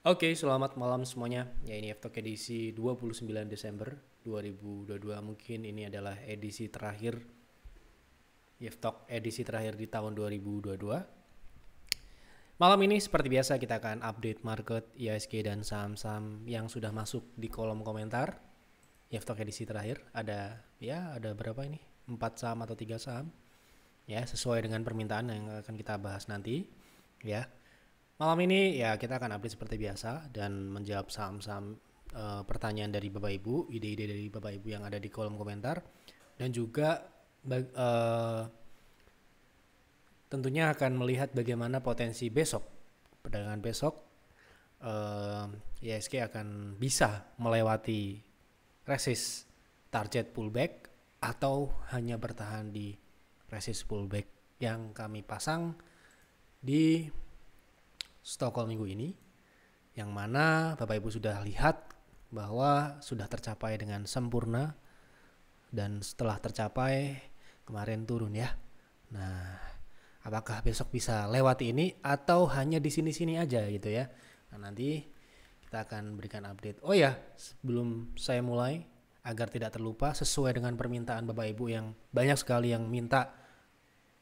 Oke, okay, selamat malam semuanya. Ya ini FTOK edisi 29 Desember 2022. Mungkin ini adalah edisi terakhir ya, FTOK edisi terakhir di tahun 2022. Malam ini seperti biasa kita akan update market ISG dan saham-saham yang sudah masuk di kolom komentar. Ya, FTOK edisi terakhir ada ya ada berapa ini? 4 saham atau 3 saham. Ya, sesuai dengan permintaan yang akan kita bahas nanti. Ya, Malam ini ya kita akan update seperti biasa dan menjawab saham-saham uh, pertanyaan dari Bapak Ibu, ide-ide dari Bapak Ibu yang ada di kolom komentar dan juga uh, tentunya akan melihat bagaimana potensi besok perdagangan besok uh, eh, ISG akan bisa melewati resist target pullback atau hanya bertahan di resist pullback yang kami pasang di Stockholm minggu ini yang mana Bapak Ibu sudah lihat bahwa sudah tercapai dengan sempurna dan setelah tercapai kemarin turun ya. Nah, apakah besok bisa lewati ini atau hanya di sini-sini aja gitu ya. Nah, nanti kita akan berikan update. Oh ya, sebelum saya mulai agar tidak terlupa sesuai dengan permintaan Bapak Ibu yang banyak sekali yang minta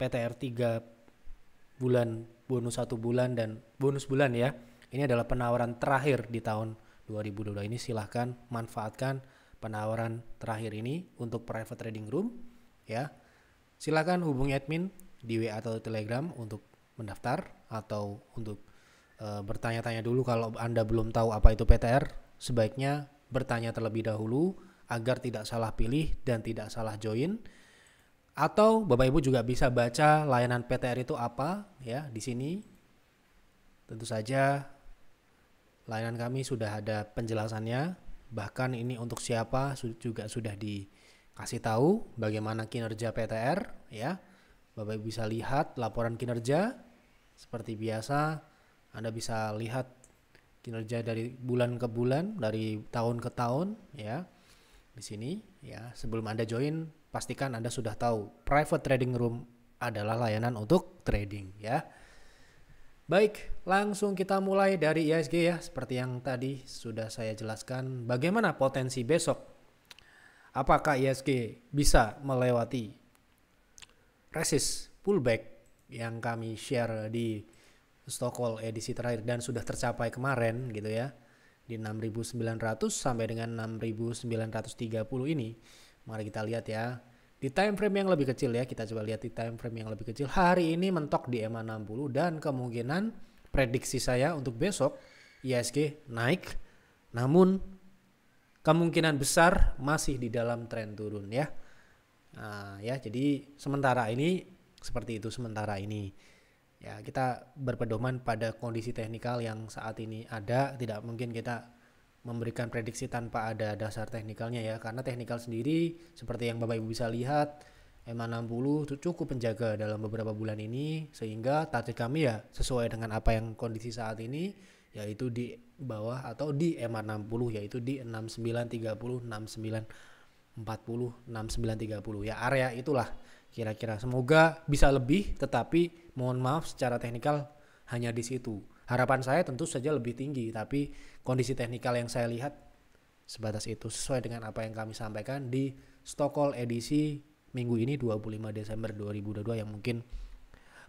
PTR 3 bulan bonus satu bulan dan bonus bulan ya. Ini adalah penawaran terakhir di tahun 2022 ini silahkan manfaatkan penawaran terakhir ini untuk private trading room ya. Silahkan hubungi admin di WA atau Telegram untuk mendaftar atau untuk e, bertanya-tanya dulu kalau Anda belum tahu apa itu PTR, sebaiknya bertanya terlebih dahulu agar tidak salah pilih dan tidak salah join atau Bapak Ibu juga bisa baca layanan PTR itu apa ya di sini. Tentu saja layanan kami sudah ada penjelasannya, bahkan ini untuk siapa juga sudah dikasih tahu bagaimana kinerja PTR ya. Bapak Ibu bisa lihat laporan kinerja seperti biasa Anda bisa lihat kinerja dari bulan ke bulan, dari tahun ke tahun ya di sini ya sebelum Anda join pastikan Anda sudah tahu private trading room adalah layanan untuk trading ya. Baik, langsung kita mulai dari ISG ya. Seperti yang tadi sudah saya jelaskan bagaimana potensi besok. Apakah ISG bisa melewati resist pullback yang kami share di Stockholm edisi terakhir dan sudah tercapai kemarin gitu ya di 6900 sampai dengan 6930 ini. Mari kita lihat ya. Di time frame yang lebih kecil ya, kita coba lihat di time frame yang lebih kecil. Hari ini mentok di EMA 60 dan kemungkinan prediksi saya untuk besok ISG naik. Namun kemungkinan besar masih di dalam tren turun ya. Nah, ya, jadi sementara ini seperti itu sementara ini ya kita berpedoman pada kondisi teknikal yang saat ini ada tidak mungkin kita memberikan prediksi tanpa ada dasar teknikalnya ya karena teknikal sendiri seperti yang Bapak Ibu bisa lihat MA60 cukup penjaga dalam beberapa bulan ini sehingga target kami ya sesuai dengan apa yang kondisi saat ini yaitu di bawah atau di MA60 yaitu di 6930 6940 6930 ya area itulah kira-kira semoga bisa lebih tetapi Mohon maaf secara teknikal hanya di situ. Harapan saya tentu saja lebih tinggi, tapi kondisi teknikal yang saya lihat sebatas itu sesuai dengan apa yang kami sampaikan di Stockholm edisi minggu ini 25 Desember 2022 yang mungkin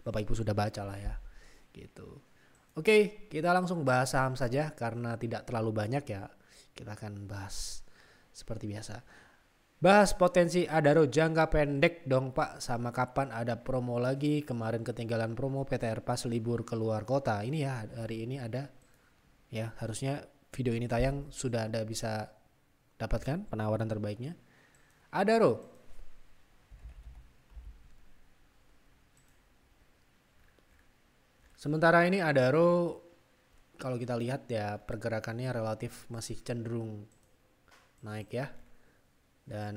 Bapak Ibu sudah baca lah ya. Gitu. Oke, kita langsung bahas saham saja karena tidak terlalu banyak ya. Kita akan bahas seperti biasa. Bahas potensi Adaro jangka pendek dong Pak, sama kapan ada promo lagi? Kemarin ketinggalan promo PTR pas libur keluar kota. Ini ya hari ini ada. Ya, harusnya video ini tayang sudah ada bisa dapatkan penawaran terbaiknya. Adaro. Sementara ini Adaro kalau kita lihat ya pergerakannya relatif masih cenderung naik ya. Dan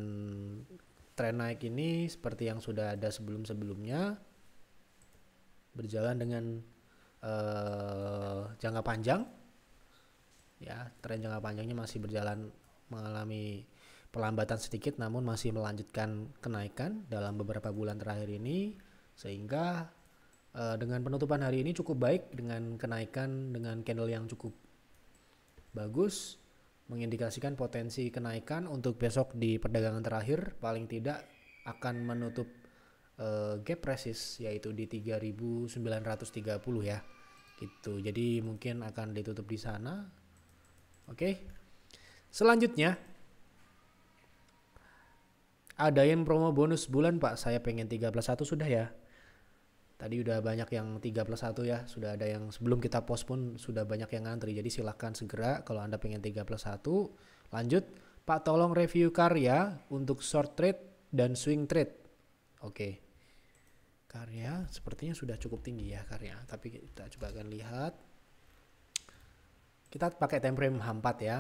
tren naik ini seperti yang sudah ada sebelum-sebelumnya berjalan dengan uh, jangka panjang. Ya, tren jangka panjangnya masih berjalan mengalami pelambatan sedikit namun masih melanjutkan kenaikan dalam beberapa bulan terakhir ini sehingga uh, dengan penutupan hari ini cukup baik dengan kenaikan dengan candle yang cukup bagus mengindikasikan potensi kenaikan untuk besok di perdagangan terakhir paling tidak akan menutup uh, gap resist yaitu di 3930 ya. Gitu. Jadi mungkin akan ditutup di sana. Oke. Okay. Selanjutnya yang promo bonus bulan Pak. Saya pengen 131 sudah ya. Tadi udah banyak yang 3 plus 1 ya, sudah ada yang sebelum kita post pun sudah banyak yang ngantri. Jadi silahkan segera kalau Anda pengen 3 plus 1. Lanjut, Pak tolong review karya untuk short trade dan swing trade. Oke. Okay. Karya sepertinya sudah cukup tinggi ya karya, tapi kita coba akan lihat. Kita pakai time frame H4 ya.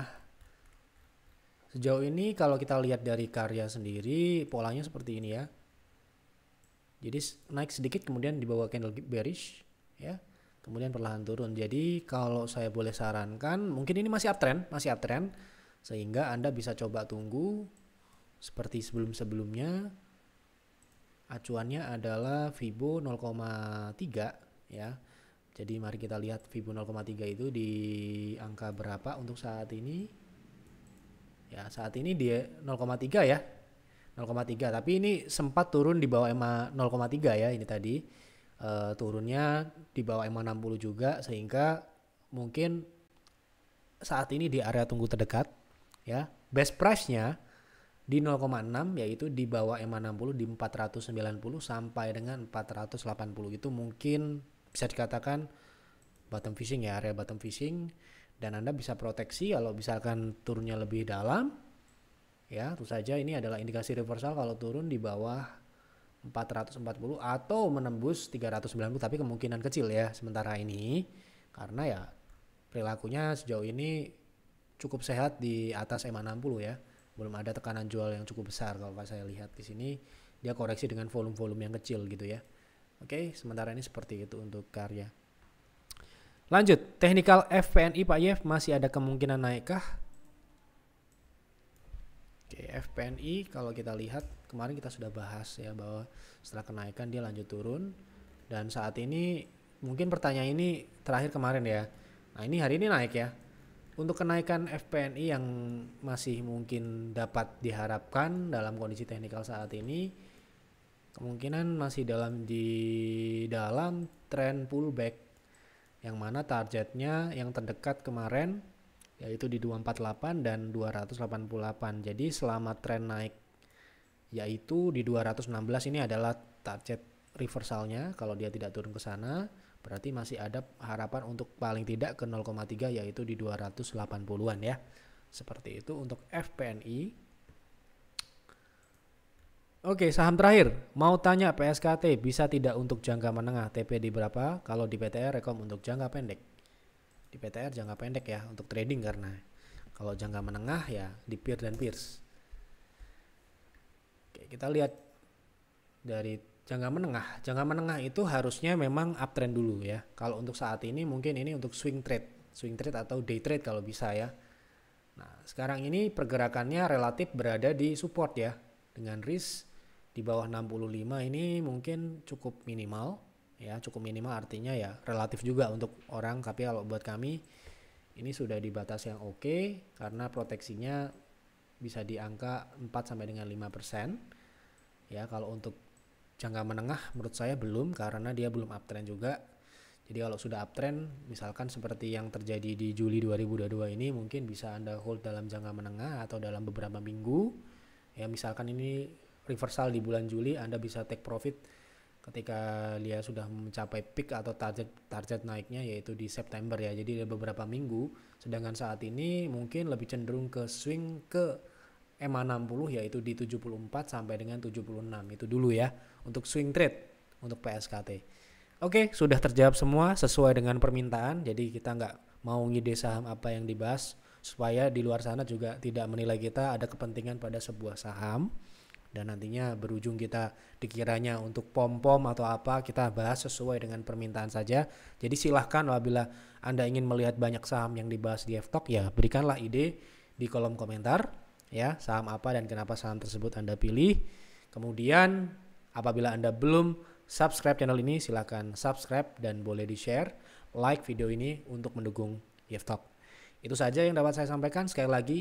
Sejauh ini kalau kita lihat dari karya sendiri, polanya seperti ini ya jadi naik sedikit kemudian dibawa candle bearish ya. Kemudian perlahan turun. Jadi kalau saya boleh sarankan mungkin ini masih uptrend, masih uptrend sehingga Anda bisa coba tunggu seperti sebelum-sebelumnya acuannya adalah Fibo 0,3 ya. Jadi mari kita lihat Fibo 0,3 itu di angka berapa untuk saat ini. Ya, saat ini dia 0,3 ya 0,3 tapi ini sempat turun di bawah EMA 0,3 ya ini tadi e, turunnya di bawah EMA 60 juga sehingga mungkin saat ini di area tunggu terdekat ya best price-nya di 0,6 yaitu di bawah EMA 60 di 490 sampai dengan 480 itu mungkin bisa dikatakan bottom fishing ya area bottom fishing dan Anda bisa proteksi kalau misalkan turunnya lebih dalam ya tentu saja ini adalah indikasi reversal kalau turun di bawah 440 atau menembus 390 tapi kemungkinan kecil ya sementara ini karena ya perilakunya sejauh ini cukup sehat di atas EMA 60 ya belum ada tekanan jual yang cukup besar kalau saya lihat di sini dia koreksi dengan volume-volume yang kecil gitu ya oke sementara ini seperti itu untuk karya lanjut technical FPNI Pak Yef masih ada kemungkinan naikkah Oke, FPNI kalau kita lihat kemarin kita sudah bahas ya bahwa setelah kenaikan dia lanjut turun dan saat ini mungkin pertanyaan ini terakhir kemarin ya. Nah, ini hari ini naik ya. Untuk kenaikan FPNI yang masih mungkin dapat diharapkan dalam kondisi teknikal saat ini kemungkinan masih dalam di dalam tren pullback yang mana targetnya yang terdekat kemarin yaitu di 248 dan 288. Jadi selama tren naik yaitu di 216 ini adalah target reversalnya kalau dia tidak turun ke sana berarti masih ada harapan untuk paling tidak ke 0,3 yaitu di 280-an ya. Seperti itu untuk FPNI. Oke, saham terakhir. Mau tanya PSKT bisa tidak untuk jangka menengah TP di berapa? Kalau di PTR rekom untuk jangka pendek di PTR jangka pendek ya untuk trading karena kalau jangka menengah ya di peer dan peers. Oke, kita lihat dari jangka menengah. Jangka menengah itu harusnya memang uptrend dulu ya. Kalau untuk saat ini mungkin ini untuk swing trade, swing trade atau day trade kalau bisa ya. Nah, sekarang ini pergerakannya relatif berada di support ya dengan risk di bawah 65 ini mungkin cukup minimal ya cukup minimal artinya ya relatif juga untuk orang tapi kalau buat kami ini sudah di batas yang oke okay, karena proteksinya bisa di angka 4 sampai dengan 5%. Ya, kalau untuk jangka menengah menurut saya belum karena dia belum uptrend juga. Jadi kalau sudah uptrend misalkan seperti yang terjadi di Juli 2022 ini mungkin bisa Anda hold dalam jangka menengah atau dalam beberapa minggu. Ya, misalkan ini reversal di bulan Juli Anda bisa take profit ketika dia sudah mencapai peak atau target target naiknya yaitu di September ya. Jadi ada beberapa minggu. Sedangkan saat ini mungkin lebih cenderung ke swing ke ma 60 yaitu di 74 sampai dengan 76 itu dulu ya untuk swing trade untuk PSKT. Oke, sudah terjawab semua sesuai dengan permintaan. Jadi kita nggak mau ngide saham apa yang dibahas supaya di luar sana juga tidak menilai kita ada kepentingan pada sebuah saham dan nantinya berujung kita dikiranya untuk pom-pom atau apa kita bahas sesuai dengan permintaan saja. Jadi silahkan apabila Anda ingin melihat banyak saham yang dibahas di FTOK ya berikanlah ide di kolom komentar ya saham apa dan kenapa saham tersebut Anda pilih. Kemudian apabila Anda belum subscribe channel ini silahkan subscribe dan boleh di-share like video ini untuk mendukung YFTalk. Itu saja yang dapat saya sampaikan. Sekali lagi,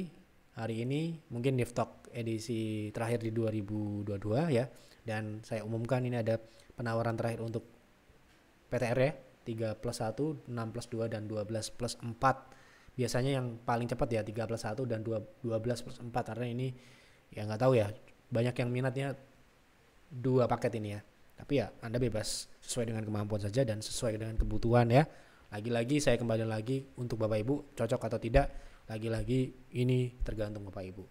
hari ini mungkin niftok edisi terakhir di 2022 ya dan saya umumkan ini ada penawaran terakhir untuk PTR ya 3 plus 1, 6 plus 2 dan 12 plus 4 biasanya yang paling cepat ya 3 plus 1 dan 2, 12 plus 4 karena ini ya nggak tahu ya banyak yang minatnya dua paket ini ya tapi ya Anda bebas sesuai dengan kemampuan saja dan sesuai dengan kebutuhan ya lagi-lagi saya kembali lagi untuk Bapak Ibu cocok atau tidak lagi-lagi ini tergantung Bapak Ibu.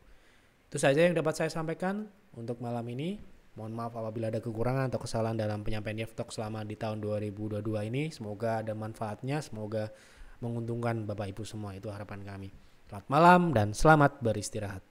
Itu saja yang dapat saya sampaikan untuk malam ini. Mohon maaf apabila ada kekurangan atau kesalahan dalam penyampaian Yeftok selama di tahun 2022 ini. Semoga ada manfaatnya, semoga menguntungkan Bapak Ibu semua. Itu harapan kami. Selamat malam dan selamat beristirahat.